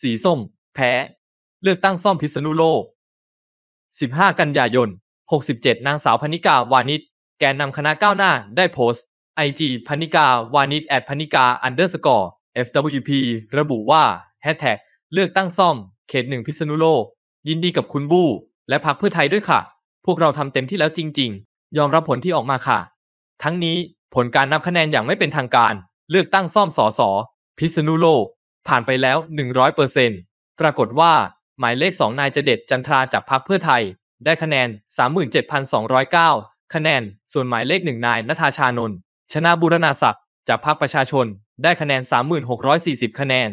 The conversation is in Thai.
สีส้ม แพ้ เลือกตั้งซ่อมพิษณุโลก 15 กันยายน 67 นางสาวพนิกาวานิชแกนนำคณะก้าวหน้า ได้โพสต์ไอจีพนิกาวานิชแอดพนิกาอันเดอร์สกอร์ FWP ระบุว่าแฮชแท็กเลือกตั้งซ่อม เขตหนึ่งพิษณุโลก ยินดีกับคุณบู้ และพักเพื่อไทยด้วยค่ะ พวกเราทำเต็มที่แล้วจริง ๆ ยอมรับผลที่ออกมาค่ะ ทั้งนี้ผลการนับคะแนนอย่างไม่เป็นทางการ เลือกตั้งซ่อมสอสอพิษณุโลกผ่านไปแล้ว 100%ปรากฏว่า หมายเลข 2 นายจเด็ดจันทราจากพรรคเพื่อไทย ได้คะแนน 37,209 คะแนน ส่วนหมายเลข 1นนายนทาชานน ชนะบุรณาศักดิ์จากพรรคประชาชน ได้คะแนน 3,640 คะแนน